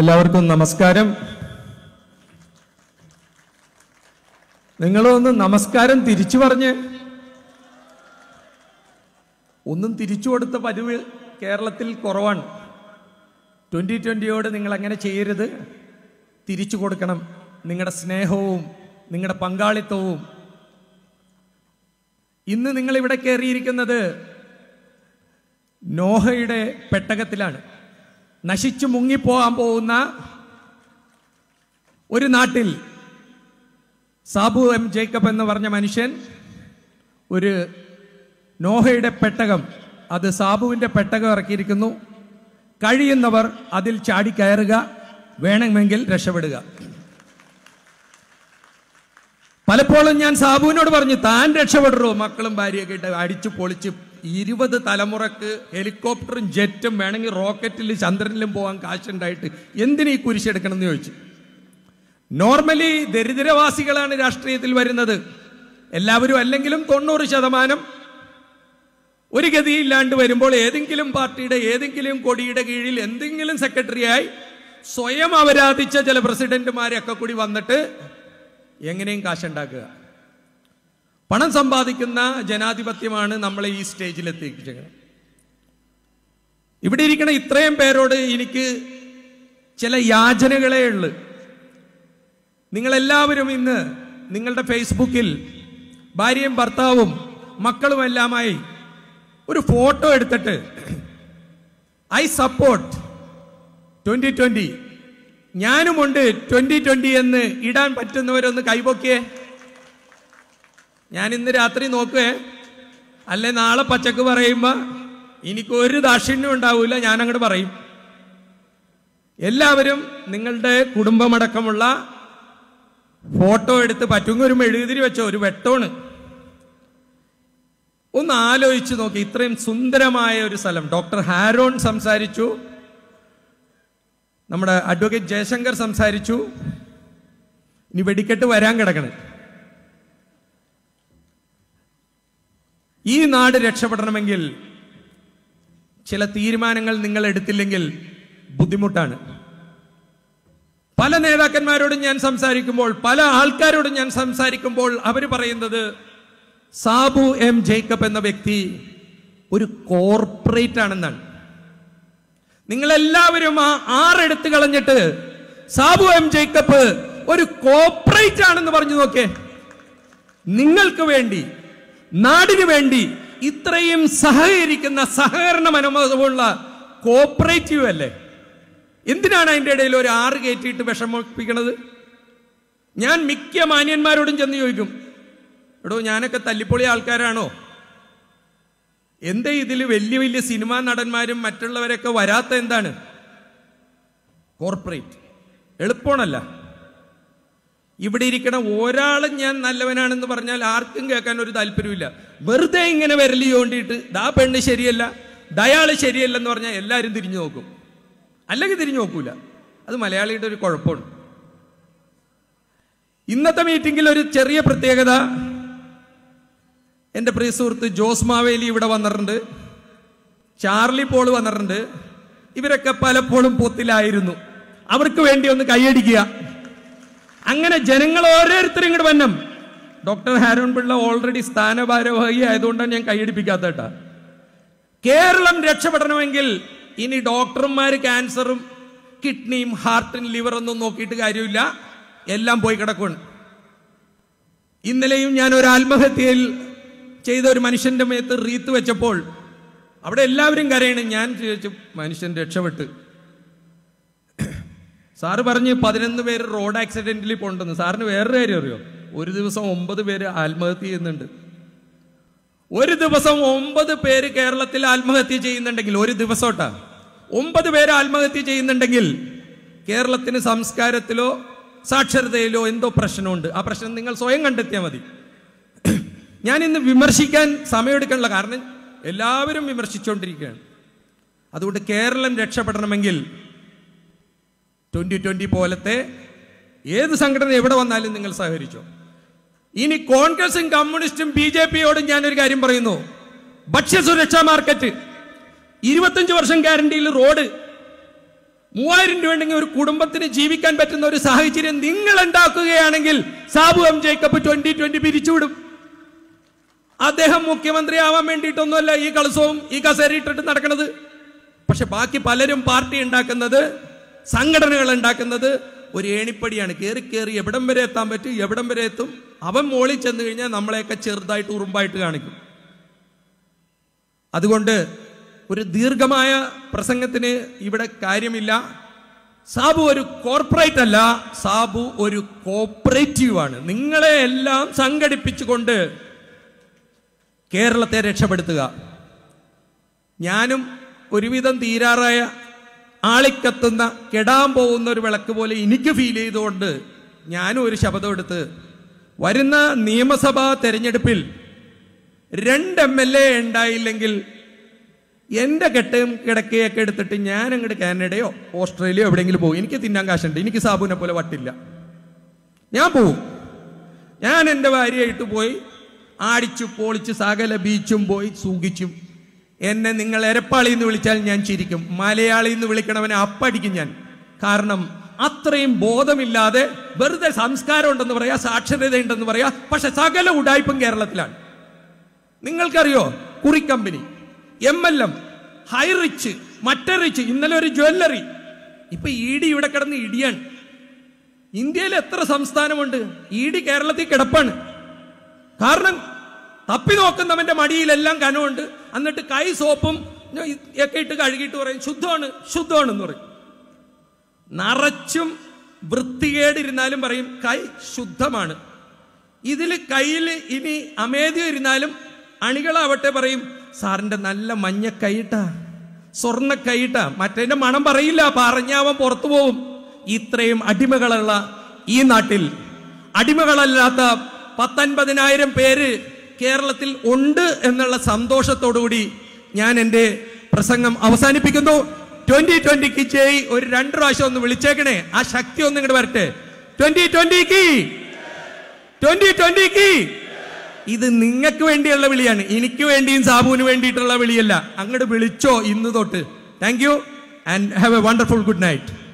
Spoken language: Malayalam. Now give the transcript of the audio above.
എല്ലാവർക്കും നമസ്കാരം നിങ്ങളൊന്ന് നമസ്കാരം തിരിച്ചു പറഞ്ഞ് ഒന്നും തിരിച്ചു കൊടുത്ത പതിവ് കേരളത്തിൽ കുറവാണ് ട്വൻ്റി ട്വൻ്റിയോട് നിങ്ങൾ അങ്ങനെ ചെയ്യരുത് തിരിച്ചു കൊടുക്കണം നിങ്ങളുടെ സ്നേഹവും നിങ്ങളുടെ പങ്കാളിത്തവും ഇന്ന് നിങ്ങളിവിടെ കയറിയിരിക്കുന്നത് നോഹയുടെ പെട്ടകത്തിലാണ് നശിച്ചു മുങ്ങിപ്പോകാൻ പോകുന്ന ഒരു നാട്ടിൽ സാബു എം ജേക്കബ് എന്ന് പറഞ്ഞ മനുഷ്യൻ ഒരു നോഹയുടെ പെട്ടകം അത് സാബുവിൻ്റെ പെട്ടകം ഇറക്കിയിരിക്കുന്നു കഴിയുന്നവർ അതിൽ ചാടിക്കയറുക വേണമെങ്കിൽ രക്ഷപ്പെടുക പലപ്പോഴും ഞാൻ സാബുവിനോട് പറഞ്ഞു താൻ രക്ഷപ്പെടറോ മക്കളും ഭാര്യയൊക്കെ ഇട്ട് അടിച്ചു പൊളിച്ച് ഇരുപത് തലമുറക്ക് ഹെലികോപ്റ്ററും ജെറ്റും വേണമെങ്കിൽ റോക്കറ്റിൽ ചന്ദ്രനിലും പോകാൻ കാശുണ്ടായിട്ട് ഈ കുരിശെടുക്കണം എന്ന് ചോദിച്ചു നോർമലി ദരിദ്രവാസികളാണ് രാഷ്ട്രീയത്തിൽ വരുന്നത് എല്ലാവരും അല്ലെങ്കിലും തൊണ്ണൂറ് ശതമാനം ഒരു ഗതിയില്ലാണ്ട് വരുമ്പോൾ ഏതെങ്കിലും പാർട്ടിയുടെ ഏതെങ്കിലും കൊടിയുടെ കീഴിൽ എന്തെങ്കിലും സെക്രട്ടറിയായി സ്വയം അവരാധിച്ച ചില പ്രസിഡന്റുമാരെയൊക്കെ കൂടി വന്നിട്ട് എങ്ങനെയും കാശുണ്ടാക്കുക പണം സമ്പാദിക്കുന്ന ജനാധിപത്യമാണ് നമ്മളെ ഈ സ്റ്റേജിലെത്തിച്ചത് ഇവിടെ ഇരിക്കണ ഇത്രയും പേരോട് എനിക്ക് ചില യാചനകളേ ഉള്ളു നിങ്ങളെല്ലാവരും ഇന്ന് നിങ്ങളുടെ ഫേസ്ബുക്കിൽ ഭാര്യയും ഭർത്താവും മക്കളും എല്ലാമായി ഒരു ഫോട്ടോ എടുത്തിട്ട് ഐ സപ്പോർട്ട് ട്വന്റി ട്വന്റി ഞാനുമുണ്ട് ട്വന്റി ട്വന്റി എന്ന് ഇടാൻ പറ്റുന്നവരൊന്ന് കൈപൊക്കിയേ ഞാൻ ഇന്ന് രാത്രി നോക്കുവേ അല്ലെ നാളെ പച്ചക്ക് പറയുമ്പോൾ എനിക്കൊരു ദാക്ഷിണ്യം ഉണ്ടാവില്ല ഞാൻ അങ്ങോട്ട് പറയും എല്ലാവരും നിങ്ങളുടെ കുടുംബമടക്കമുള്ള ഫോട്ടോ എടുത്ത് പറ്റുമെങ്കിൽ ഒരു മെഴുകുതിരി വെച്ചോ ഒരു വെട്ടോണ് ഒന്ന് ആലോചിച്ച് നോക്കി ഇത്രയും സുന്ദരമായ ഒരു സ്ഥലം ഡോക്ടർ ഹാരോൺ സംസാരിച്ചു നമ്മുടെ അഡ്വക്കേറ്റ് ജയശങ്കർ സംസാരിച്ചു ഇനി വെടിക്കെട്ട് വരാൻ കിടക്കണം ഈ നാട് രക്ഷപ്പെടണമെങ്കിൽ ചില തീരുമാനങ്ങൾ നിങ്ങൾ എടുത്തില്ലെങ്കിൽ ബുദ്ധിമുട്ടാണ് പല നേതാക്കന്മാരോടും ഞാൻ സംസാരിക്കുമ്പോൾ പല ആൾക്കാരോടും ഞാൻ സംസാരിക്കുമ്പോൾ അവർ പറയുന്നത് സാബു എം ജേക്കബ് എന്ന വ്യക്തി ഒരു കോർപ്പറേറ്റ് ആണെന്നാണ് നിങ്ങളെല്ലാവരും ആ ആറെടുത്ത് കളഞ്ഞിട്ട് സാബു എം ജേക്കബ് ഒരു കോർപ്പറേറ്റ് ആണെന്ന് പറഞ്ഞു നോക്കേ നിങ്ങൾക്ക് വേണ്ടി നാടിനു വേണ്ടി ഇത്രയും സഹകരിക്കുന്ന സഹകരണ മനോഭാവമുള്ള കോപ്പറേറ്റീവ് അല്ലേ എന്തിനാണ് അതിൻ്റെ ഇടയിൽ ഒരു ആറ് കയറ്റിയിട്ട് വിഷമിപ്പിക്കണത് ഞാൻ മിക്ക മാന്യന്മാരോടും ചെന്ന് ചോദിക്കും എടോ ഞാനൊക്കെ തല്ലിപ്പൊളി ആൾക്കാരാണോ എന്താ ഇതിൽ വലിയ വലിയ സിനിമാ നടന്മാരും മറ്റുള്ളവരൊക്കെ വരാത്ത എന്താണ് കോർപ്പറേറ്റ് എളുപ്പമാണല്ലോ ഇവിടെ ഇരിക്കണ ഒരാളും ഞാൻ നല്ലവനാണെന്ന് പറഞ്ഞാൽ ആർക്കും കേൾക്കാൻ ഒരു താല്പര്യമില്ല വെറുതെ ഇങ്ങനെ വരലി കൊണ്ടിട്ട് ദാ പെണ്ണ് ശരിയല്ല ദയാള് ശരിയല്ലെന്ന് പറഞ്ഞാൽ എല്ലാവരും തിരിഞ്ഞു നോക്കും അല്ലെങ്കിൽ തിരിഞ്ഞു നോക്കൂല അത് മലയാളിയുടെ ഒരു കുഴപ്പമാണ് ഇന്നത്തെ മീറ്റിംഗിൽ ഒരു ചെറിയ പ്രത്യേകത എൻ്റെ പ്രിയ സുഹൃത്ത് ജോസ് മാവേലി ഇവിടെ വന്നിട്ടുണ്ട് ചാർലി പോൾ വന്നിട്ടുണ്ട് ഇവരൊക്കെ പലപ്പോഴും പൊത്തിലായിരുന്നു അവർക്ക് വേണ്ടി ഒന്ന് കൈയടിക്കുക അങ്ങനെ ജനങ്ങൾ ഓരോരുത്തരും ഇങ്ങോട്ട് വന്നം ഡോക്ടർ ഹാരോൺ പിള്ള ഓൾറെഡി സ്ഥാനഭാരവാഹി ആയതുകൊണ്ടാണ് ഞാൻ കൈയടിപ്പിക്കാത്ത കേട്ടാ കേരളം രക്ഷപ്പെടണമെങ്കിൽ ഇനി ഡോക്ടർമാർ ക്യാൻസറും കിഡ്നിയും ഹാർട്ടും ലിവറൊന്നും നോക്കിയിട്ട് കാര്യമില്ല എല്ലാം പോയി കിടക്കുകയാണ് ഇന്നലെയും ഞാൻ ഒരു ആത്മഹത്യയിൽ ചെയ്ത ഒരു മനുഷ്യന്റെ മേത്ത് റീത്ത് വെച്ചപ്പോൾ അവിടെ എല്ലാവരും കരയണം ഞാൻ ചോദിച്ചു മനുഷ്യൻ രക്ഷപ്പെട്ട് സാറ് പറഞ്ഞ് പതിനൊന്ന് പേര് റോഡ് ആക്സിഡൻറ്റിൽ പോണ്ടെന്ന് സാറിന് വേറൊരു കാര്യം അറിയോ ഒരു ദിവസം ഒമ്പത് പേര് ആത്മഹത്യ ചെയ്യുന്നുണ്ട് ഒരു ദിവസം ഒമ്പത് പേര് കേരളത്തിൽ ആത്മഹത്യ ചെയ്യുന്നുണ്ടെങ്കിൽ ഒരു ദിവസോട്ടാ ഒമ്പത് പേര് ആത്മഹത്യ ചെയ്യുന്നുണ്ടെങ്കിൽ കേരളത്തിന് സംസ്കാരത്തിലോ സാക്ഷരതയിലോ എന്തോ പ്രശ്നമുണ്ട് ആ പ്രശ്നം നിങ്ങൾ സ്വയം കണ്ടെത്തിയാൽ മതി ഞാൻ ഇന്ന് വിമർശിക്കാൻ സമയമെടുക്കാനുള്ള കാരണം എല്ലാവരും വിമർശിച്ചുകൊണ്ടിരിക്കുകയാണ് അതുകൊണ്ട് കേരളം രക്ഷപ്പെടണമെങ്കിൽ ട്വൻ്റി ട്വൻ്റി പോലത്തെ ഏത് സംഘടന എവിടെ വന്നാലും നിങ്ങൾ സഹകരിച്ചു ഇനി കോൺഗ്രസും കമ്മ്യൂണിസ്റ്റും ബി ജെ പിയോടും ഞാനൊരു കാര്യം പറയുന്നു ഭക്ഷ്യസുരക്ഷാ മാർക്കറ്റ് ഇരുപത്തഞ്ച് വർഷം ഗ്യാരണ്ടിയിൽ റോഡ് മൂവായിരം രൂപ ഉണ്ടെങ്കിൽ ഒരു കുടുംബത്തിന് ജീവിക്കാൻ പറ്റുന്ന ഒരു സാഹചര്യം നിങ്ങൾ ഉണ്ടാക്കുകയാണെങ്കിൽ സാബു എം ജേക്കബ് ട്വന്റി ട്വന്റി പിരിച്ചുവിടും അദ്ദേഹം ആവാൻ വേണ്ടിയിട്ടൊന്നുമല്ല ഈ കളസവും ഈ കസേരയിട്ടിട്ട് നടക്കുന്നത് പക്ഷെ ബാക്കി പലരും പാർട്ടി ഉണ്ടാക്കുന്നത് സംഘടനകൾ ഉണ്ടാക്കുന്നത് ഒരു ഏണിപ്പടിയാണ് കയറി കയറി എവിടം വരെ എത്താൻ പറ്റും എവിടം വരെ എത്തും അവൻ മോളിൽ ചെന്ന് കഴിഞ്ഞാൽ നമ്മളെയൊക്കെ ചെറുതായിട്ട് ഉറുമ്പായിട്ട് കാണിക്കും അതുകൊണ്ട് ഒരു ദീർഘമായ പ്രസംഗത്തിന് ഇവിടെ കാര്യമില്ല സാബു ഒരു കോർപ്പറേറ്റ് അല്ല സാബു ഒരു കോപ്പറേറ്റീവാണ് നിങ്ങളെ എല്ലാം സംഘടിപ്പിച്ചുകൊണ്ട് കേരളത്തെ രക്ഷപ്പെടുത്തുക ഞാനും ഒരുവിധം തീരാറായ ആളിക്കത്തുന്ന കെടാൻ പോകുന്ന ഒരു വിളക്ക് പോലെ എനിക്ക് ഫീൽ ചെയ്തുകൊണ്ട് ഞാനും ഒരു ശബ്ദം എടുത്ത് വരുന്ന നിയമസഭാ തെരഞ്ഞെടുപ്പിൽ രണ്ട് എം എൽ എ ഉണ്ടായില്ലെങ്കിൽ എൻ്റെ കെട്ടയും കിടക്കയൊക്കെ എടുത്തിട്ട് ഞാൻ അങ്ങോട്ട് കാനഡയോ ഓസ്ട്രേലിയയോ എവിടെയെങ്കിലും പോകും എനിക്ക് തിന്നാൻ കാശുണ്ട് എനിക്ക് സാബുവിനെ പോലെ വട്ടില്ല ഞാൻ പോവും ഞാൻ എൻ്റെ ഭാര്യയായിട്ട് പോയി ആടിച്ചു പൊളിച്ച് സകല ബീച്ചും പോയി സൂഖിച്ചും എന്നെ നിങ്ങൾ എരപ്പാളി എന്ന് വിളിച്ചാൽ ഞാൻ ചിരിക്കും മലയാളി എന്ന് വിളിക്കണവനെ അപ്പടിക്കും ഞാൻ കാരണം അത്രയും ബോധമില്ലാതെ വെറുതെ സംസ്കാരം ഉണ്ടെന്ന് പറയാ സാക്ഷരത ഉണ്ടെന്ന് പറയാ പക്ഷെ സകല ഉടായ്പും കേരളത്തിലാണ് നിങ്ങൾക്കറിയോ കുറി company M L M Highrich മറ്റേ റിച്ച് ഇന്നലെ ഒരു ജ്വല്ലറി ഇപ്പൊ ഇ ഡി ഇവിടെ കിടന്ന് ഇടിയാണ് ഇന്ത്യയിൽ എത്ര സംസ്ഥാനമുണ്ട് ഇ ഡി കേരളത്തിൽ കിടപ്പാണ് കാരണം തപ്പി നോക്കുന്നവന്റെ മടിയിലെല്ലാം കനമുണ്ട് എന്നിട്ട് കൈ സോപ്പും ഒക്കെ ഇട്ട് കഴുകിയിട്ട് പറയും ശുദ്ധമാണ് ശുദ്ധമാണ് എന്ന് പറയും നിറച്ചും വൃത്തികേടിരുന്നാലും പറയും കൈ ശുദ്ധമാണ് ഇതിൽ കയ്യിൽ ഇനി അമേധി ഇരുന്നാലും അണികളാവട്ടെ പറയും സാറിന്റെ നല്ല മഞ്ഞ കൈയിട്ടാ സ്വർണ്ണ കൈയിട്ടാ മറ്റേന്റെ മണം പറയില്ല പറഞ്ഞാവൻ പുറത്തു പോവും ഇത്രയും അടിമകളുള്ള ഈ നാട്ടിൽ അടിമകളല്ലാത്ത പത്തൊൻപതിനായിരം പേര് കേരളത്തിൽ ഉണ്ട് എന്നുള്ള സന്തോഷത്തോടുകൂടി ഞാൻ എൻ്റെ പ്രസംഗം അവസാനിപ്പിക്കുന്നു ട്വന്റി ട്വന്റിക്ക് ചെയ് ഒരു രണ്ട് പ്രാവശ്യം ഒന്ന് വിളിച്ചേക്കണേ ആ ശക്തി ഒന്ന് ഇങ്ങോട്ട് വരട്ടെ ട്വന്റി ട്വന്റിക്ക് ട്വന്റി ട്വന്റിക്ക് ഇത് നിങ്ങൾക്ക് വേണ്ടിയുള്ള വിളിയാണ് എനിക്ക് വേണ്ടിയും സാബുവിന് വേണ്ടിയിട്ടുള്ള വിളിയല്ല അങ്ങോട്ട് വിളിച്ചോ ഇന്ന് തൊട്ട് thank you and have a wonderful good night